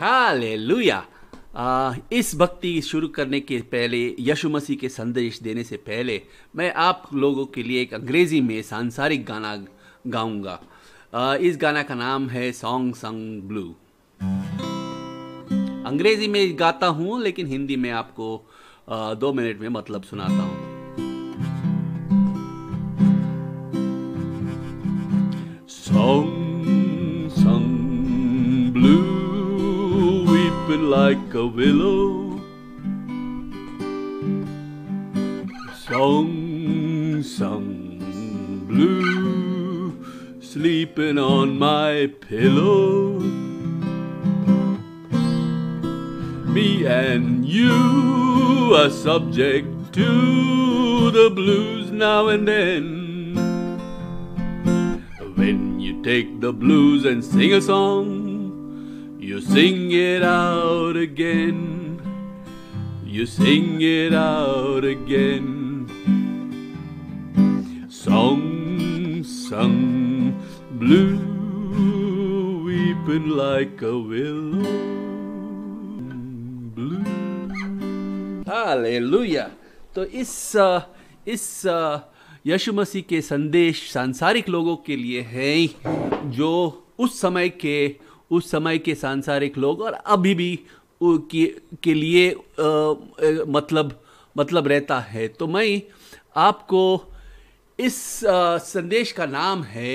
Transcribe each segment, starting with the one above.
Hallelujah इस भक्ति शुरू करने के पहले यशु मसीह के संदेश देने से पहले मैं आप लोगों के लिए एक अंग्रेज़ी में सांसारिक गाना गाऊंगा इस गाना का नाम है सॉन्ग संग ब्लू अंग्रेजी में गाता हूं लेकिन हिंदी में आपको दो मिनट में मतलब सुनाता हूं song like a willow. Song song, blue, sleeping on my pillow. Me and you are subject to the blues now and then. When you take the blues and sing a song, You sing it out again. You sing it out again. Song, sung, blue, weeping like a willow. Blue. Hallelujah. तो इस इस यशु मसीह के संदेश सांसारिक लोगों के लिए हैं जो उस समय के उस समय के सांसारिक लोग और अभी भी के, के लिए आ, मतलब मतलब रहता है तो मैं आपको इस आ, संदेश का नाम है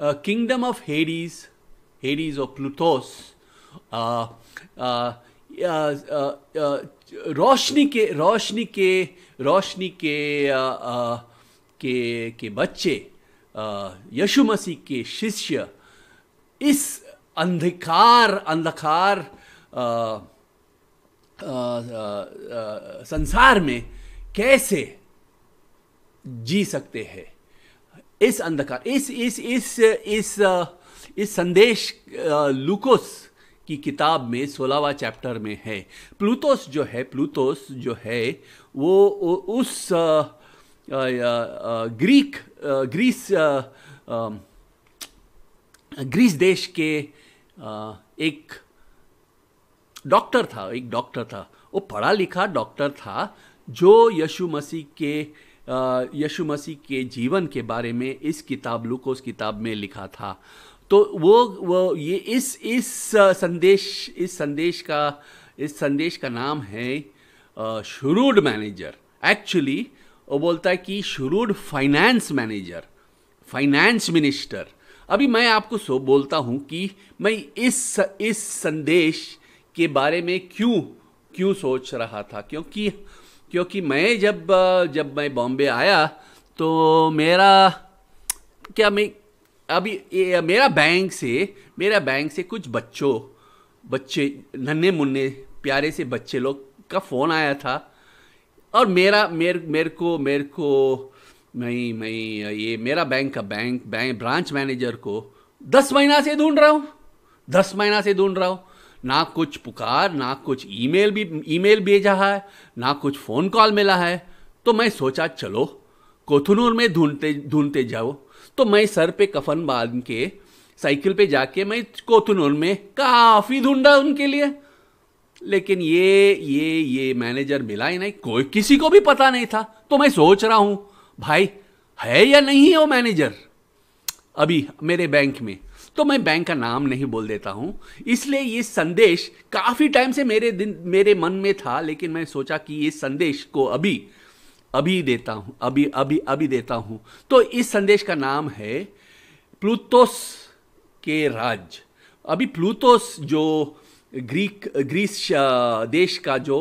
kingdom of Hades Hades of Plutus रोशनी के रोशनी के रोशनी के आ, आ, के के बच्चे यशु मसीह के शिष्य इस अंधकार अंधकार संसार में कैसे जी सकते हैं इस अंधकार इस इस इस इस इस संदेश लूकोस की किताब में सोलहवा चैप्टर में है प्लूतोस जो है प्लूतोस जो है वो उस ग्रीक ग्रीस ग्रीस देश के एक डॉक्टर था एक डॉक्टर था वो पढ़ा लिखा डॉक्टर था जो यशु मसीह के यशु मसीह के जीवन के बारे में इस किताब लुकोस किताब में लिखा था तो वो वो ये इस इस संदेश इस संदेश का इस संदेश का नाम है शुरूड मैनेजर एक्चुअली वो बोलता है कि shrewd finance manager finance minister अभी मैं आपको सो बोलता हूँ कि मैं इस इस संदेश के बारे में क्यों क्यों सोच रहा था क्योंकि क्योंकि मैं जब जब मैं बॉम्बे आया तो मेरा क्या मैं अभी ए, मेरा बैंक से मेरा बैंक से कुछ बच्चों बच्चे नन्हे मुन्ने प्यारे से बच्चे लोग का फ़ोन आया था और मेरा मेरे मेरे को मेरे को नहीं मैं ये मेरा बैंक का बैंक बैंक ब्रांच मैनेजर को दस महीना से ढूंढ रहा हूँ दस महीना से ढूंढ रहा हूँ ना कुछ पुकार ना कुछ ईमेल भी ईमेल भेजा है ना कुछ फ़ोन कॉल मिला है तो मैं सोचा चलो कोथनूर में ढूंढते ढूंढते जाओ तो मैं सर पे कफन बांध के साइकिल पे जाके मैं कोथनूर में काफ़ी ढूंढा उनके लिए लेकिन ये ये ये मैनेजर मिला ही नहीं कोई किसी को भी पता नहीं था तो मैं सोच रहा हूँ भाई है या नहीं है वो मैनेजर अभी मेरे बैंक में तो मैं बैंक का नाम नहीं बोल देता हूँ इसलिए ये संदेश काफ़ी टाइम से मेरे दिन मेरे मन में था लेकिन मैं सोचा कि ये संदेश को अभी अभी देता हूँ अभी अभी अभी देता हूँ तो इस संदेश का नाम है प्लूतोस के राज अभी प्लूतोस जो ग्रीक ग्रीस देश का जो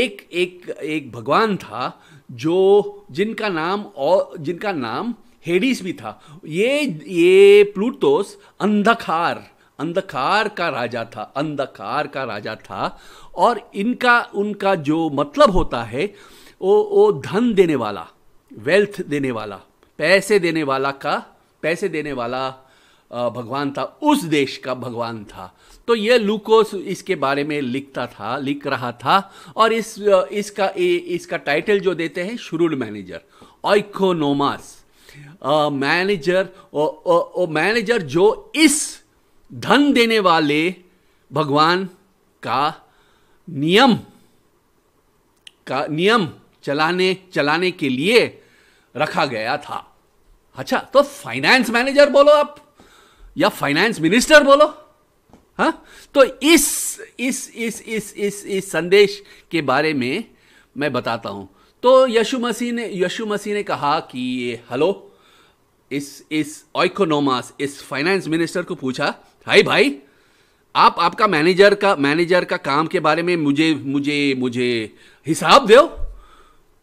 एक एक एक भगवान था जो जिनका नाम और जिनका नाम हेडिस भी था ये ये प्लूटोस अंधकार अंधकार का राजा था अंधकार का राजा था और इनका उनका जो मतलब होता है वो वो धन देने वाला वेल्थ देने वाला पैसे देने वाला का पैसे देने वाला भगवान था उस देश का भगवान था तो ये लूकोस इसके बारे में लिखता था लिख रहा था और इस इसका इसका टाइटल जो देते हैं शुरू मैनेजर ऑइकोनोमास मैनेजर ओ मैनेजर जो इस धन देने वाले भगवान का नियम का नियम चलाने चलाने के लिए रखा गया था अच्छा तो फाइनेंस मैनेजर बोलो आप या फाइनेंस मिनिस्टर बोलो हाँ तो इस इस इस इस इस इस संदेश के बारे में मैं बताता हूँ तो यशु मसीह ने यशु मसीह ने कहा कि हेलो इस इस ऑइकोनोमास इस फाइनेंस मिनिस्टर को पूछा हाय भाई आप आपका मैनेजर का मैनेजर का काम के बारे में मुझे मुझे मुझे हिसाब दो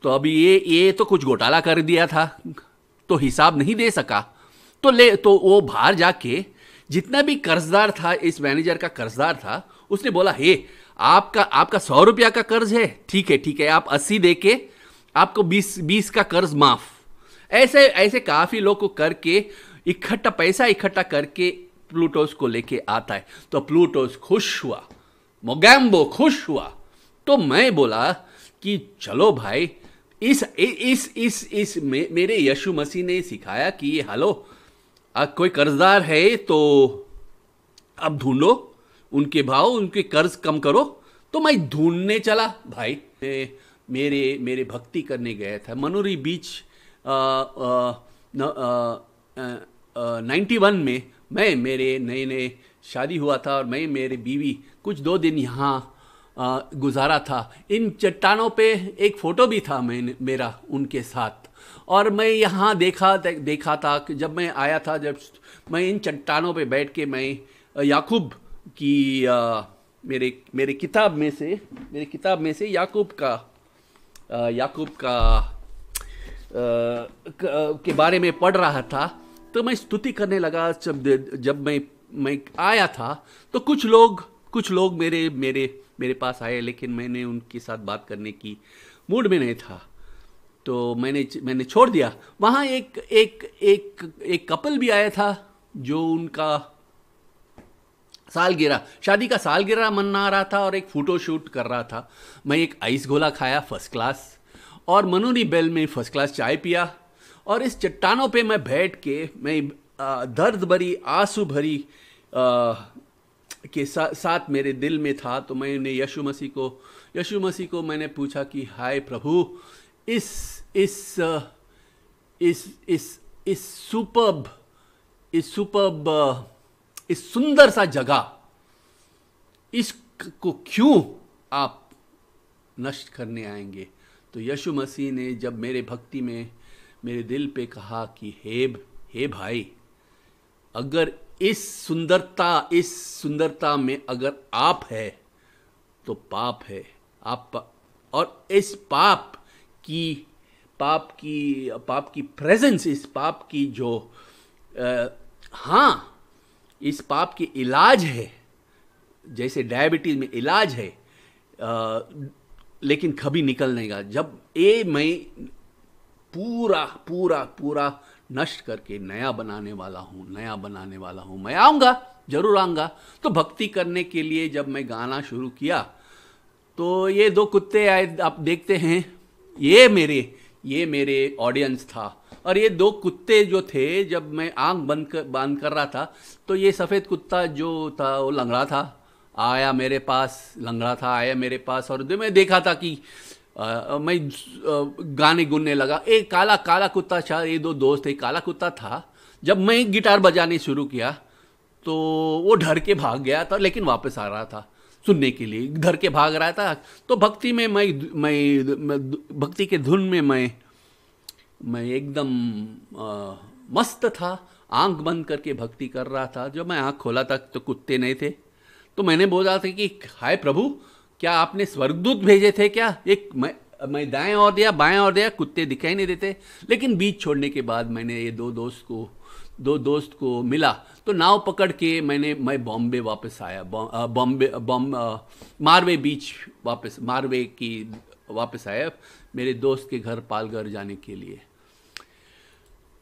तो अभी ये ये तो कुछ घोटाला कर दिया था तो हिसाब नहीं दे सका तो ले तो वो बाहर जाके जितना भी कर्जदार था इस मैनेजर का कर्जदार था उसने बोला हे आपका आपका सौ रुपया का कर्ज है ठीक है ठीक है आप अस्सी दे के आपको बीस बीस का कर्ज माफ ऐसे ऐसे काफ़ी लोग को करके इकट्ठा पैसा इकट्ठा करके प्लूटोस को लेके आता है तो प्लूटोस खुश हुआ मोगैम्बो खुश हुआ तो मैं बोला कि चलो भाई इस इस इस इस, इस मे, मेरे यशु मसीह ने सिखाया कि ये हेलो आ, कोई कर्जदार है तो अब ढूंढो उनके भाव उनके कर्ज कम करो तो मैं ढूंढने चला भाई मेरे मेरे भक्ति करने गया था मनोरी बीच नाइन्टी वन में मैं मेरे नए नए शादी हुआ था और मैं मेरे बीवी कुछ दो दिन यहाँ गुजारा था इन चट्टानों पे एक फ़ोटो भी था मैंने मेरा उनके साथ और मैं यहाँ देखा देखा था कि जब मैं आया था जब मैं इन चट्टानों पे बैठ के मैं याकूब की आ, मेरे मेरे किताब में से मेरे किताब में से याकूब का आ, याकूब का आ, के बारे में पढ़ रहा था तो मैं स्तुति करने लगा जब जब मैं मैं आया था तो कुछ लोग कुछ लोग मेरे मेरे मेरे पास आए लेकिन मैंने उनके साथ बात करने की मूड में नहीं था तो मैंने मैंने छोड़ दिया वहाँ एक एक एक एक कपल भी आया था जो उनका सालगिरह शादी का सालगिरह मना रहा था और एक फ़ोटो शूट कर रहा था मैं एक आइस गोला खाया फर्स्ट क्लास और मनोरी बेल में फर्स्ट क्लास चाय पिया और इस चट्टानों पे मैं बैठ के मैं दर्द भरी आंसू भरी आ, के सा, साथ मेरे दिल में था तो मैंने यशु मसीह को यशु मसीह को मैंने पूछा कि हाय प्रभु इस इस इस इस इस सुपर्ब इस सुपर्ब इस सुंदर सा जगह इसको क्यों आप नष्ट करने आएंगे तो यशु मसीह ने जब मेरे भक्ति में मेरे दिल पे कहा कि हे हे भाई अगर इस सुंदरता इस सुंदरता में अगर आप है तो पाप है आप और इस पाप की पाप की पाप की प्रेजेंस इस पाप की जो आ, हाँ इस पाप की इलाज है जैसे डायबिटीज़ में इलाज है आ, लेकिन कभी निकल नहीं गया जब ए मैं पूरा पूरा पूरा नष्ट करके नया बनाने वाला हूँ नया बनाने वाला हूँ मैं आऊँगा जरूर आऊँगा तो भक्ति करने के लिए जब मैं गाना शुरू किया तो ये दो कुत्ते आए आप देखते हैं ये मेरे ये मेरे ऑडियंस था और ये दो कुत्ते जो थे जब मैं आंख बंद कर बंद कर रहा था तो ये सफ़ेद कुत्ता जो था वो लंगड़ा था आया मेरे पास लंगड़ा था आया मेरे पास और मैं देखा था कि आ, मैं गाने गुनने लगा एक काला काला कुत्ता था ये दो दोस्त एक काला कुत्ता था जब मैं गिटार बजाने शुरू किया तो वो डर के भाग गया था लेकिन वापस आ रहा था सुनने के लिए घर के भाग रहा था तो भक्ति में मैं मैं भक्ति के धुन में मैं मैं एकदम आ, मस्त था आंख बंद करके भक्ति कर रहा था जब मैं आंख खोला था तो कुत्ते नहीं थे तो मैंने बोला था कि हाय प्रभु क्या आपने स्वर्गदूत भेजे थे क्या एक मैं मैं दाएं और दिया बाएं और दिया कुत्ते दिखाई नहीं देते लेकिन बीच छोड़ने के बाद मैंने ये दो दोस्त को दो दोस्त को मिला तो नाव पकड़ के मैंने मैं बॉम्बे वापस आया बॉम्बे बॉम मारवे बीच वापस मारवे की वापस आया मेरे दोस्त के घर पालघर जाने के लिए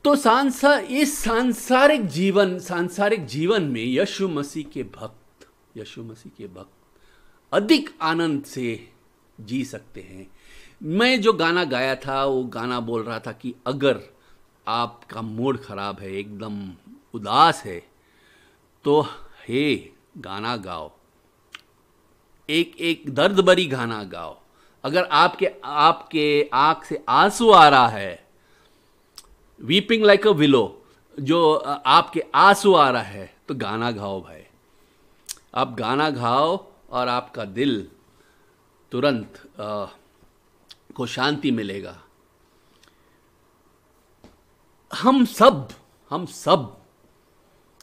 तो सांसार इस सांसारिक जीवन सांसारिक जीवन में यशु मसीह के भक्त यशु मसीह के भक्त अधिक आनंद से जी सकते हैं मैं जो गाना गाया था वो गाना बोल रहा था कि अगर आपका मूड ख़राब है एकदम उदास है तो हे गाना गाओ एक एक दर्द भरी गाना गाओ अगर आपके आपके आँख से आंसू आ रहा है वीपिंग लाइक अ विलो जो आपके आंसू आ रहा है तो गाना गाओ भाई आप गाना गाओ और आपका दिल तुरंत आ, को शांति मिलेगा हम सब हम सब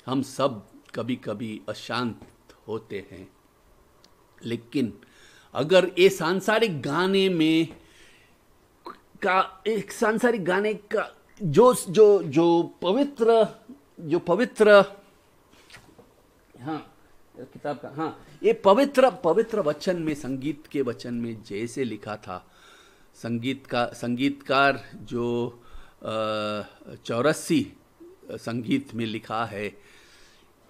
हम सब कभी कभी अशांत होते हैं लेकिन अगर ये सांसारिक गाने में का एक सांसारिक गाने का जो जो जो पवित्र जो पवित्र हाँ किताब का हाँ ये पवित्र पवित्र वचन में संगीत के वचन में जैसे लिखा था संगीत का संगीतकार जो चौरासी संगीत में लिखा है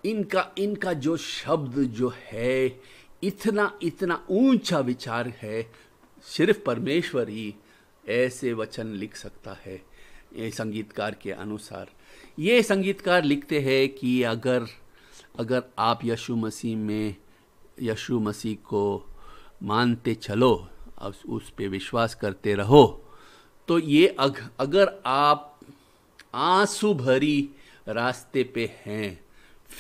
इनका इनका जो शब्द जो है इतना इतना ऊंचा विचार है सिर्फ परमेश्वर ही ऐसे वचन लिख सकता है ये संगीतकार के अनुसार ये संगीतकार लिखते हैं कि अगर अगर आप यशु मसीह में यशु मसीह को मानते चलो उस पर विश्वास करते रहो तो ये अग, अगर आप आंसू भरी रास्ते पे हैं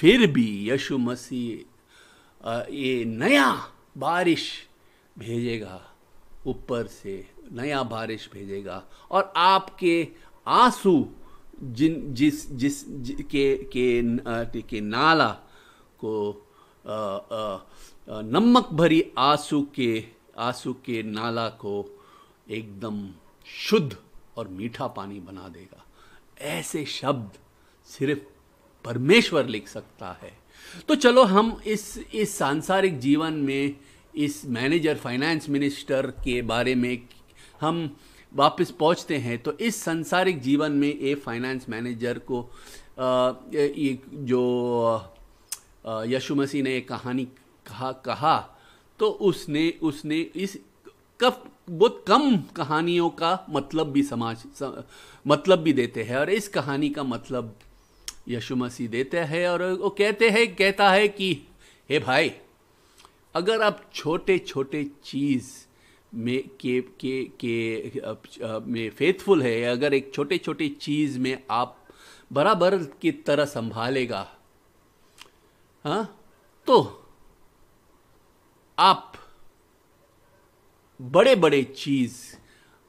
फिर भी यशु मसीह ये नया बारिश भेजेगा ऊपर से नया बारिश भेजेगा और आपके आंसू जिन जिस जिस जि, के के के नाला को आ, आ, नमक भरी आंसू के आंसू के नाला को एकदम शुद्ध और मीठा पानी बना देगा ऐसे शब्द सिर्फ परमेश्वर लिख सकता है तो चलो हम इस इस सांसारिक जीवन में इस मैनेजर फाइनेंस मिनिस्टर के बारे में हम वापस पहुंचते हैं तो इस सांसारिक जीवन में ए फाइनेंस मैनेजर को ये जो यशु मसीह ने कहानी कहा कहा तो उसने उसने इस कब बहुत कम कहानियों का मतलब भी समाज सम, मतलब भी देते हैं और इस कहानी का मतलब यशु मसीह देते हैं और वो कहते हैं कहता है कि हे भाई अगर आप छोटे छोटे चीज़ में के के के में फेथफुल है अगर एक छोटे छोटे चीज़ में आप बराबर की तरह संभालेगा हा? तो आप बड़े बड़े चीज़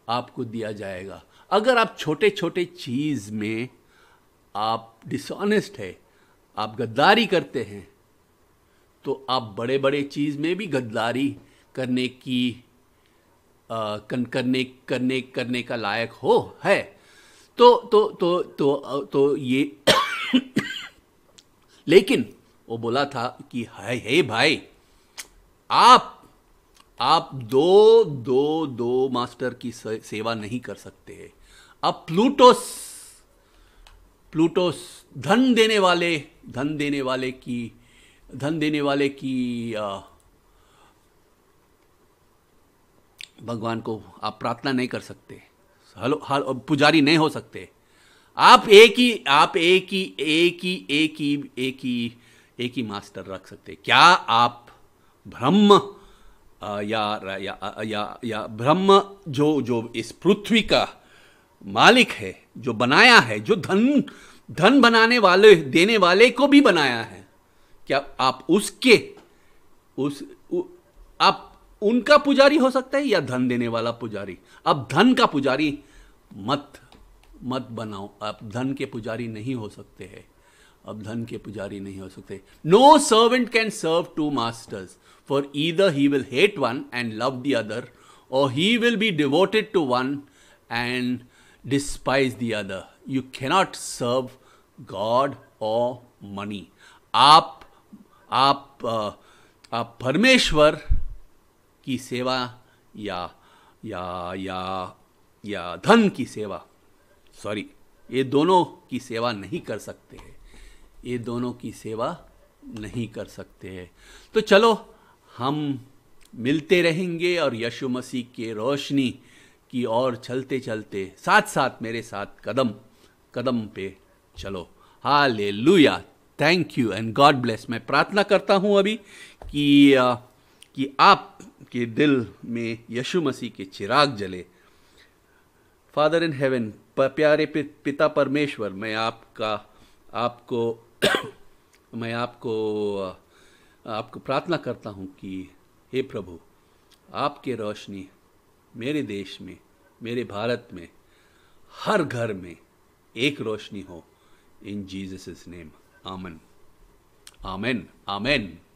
आपको दिया जाएगा अगर आप छोटे छोटे चीज़ में आप डिसऑनेस्ट है आप गद्दारी करते हैं तो आप बड़े बड़े चीज़ में भी गद्दारी करने की आ, कन, करने करने करने का लायक हो है तो तो तो तो तो, ये लेकिन वो बोला था कि हाय हे भाई आप आप दो दो दो मास्टर की सेवा नहीं कर सकते अब प्लूटोस प्लूटोस धन देने वाले धन देने वाले की धन देने वाले की भगवान को आप प्रार्थना नहीं कर सकते हलो हल पुजारी नहीं हो सकते आप एक ही आप एक ही एक ही एक ही एक ही एक ही मास्टर रख सकते क्या आप ब्रह्म या या या या ब्रह्म जो जो इस पृथ्वी का मालिक है जो बनाया है जो धन धन बनाने वाले देने वाले को भी बनाया है क्या आप उसके उस उ, आप उनका पुजारी हो सकता है या धन देने वाला पुजारी आप धन का पुजारी मत मत बनाओ आप धन के पुजारी नहीं हो सकते हैं अब धन के पुजारी नहीं हो सकते no servant can serve two masters for either he will hate one and love the other or he will be devoted to one and despise the other you cannot serve God or money आप आप आप परमेश्वर की सेवा या या या या धन की सेवा सॉरी ये दोनों की सेवा नहीं कर सकते हैं ये दोनों की सेवा नहीं कर सकते हैं तो चलो हम मिलते रहेंगे और यशु मसीह के रोशनी की ओर चलते चलते साथ साथ मेरे साथ कदम कदम पे चलो hallelujah thank you and God bless मैं प्रार्थना करता हूँ अभी कि आ, कि आप के दिल में यशु मसीह के चिराग जले फादर इन हेवन प्यारे पिता परमेश्वर मैं आपका आपको मैं आपको आपको प्रार्थना करता हूँ कि हे प्रभु आपके रोशनी मेरे देश में मेरे भारत में हर घर में एक रोशनी हो इन जीजस नेम आमन आमेन आमेन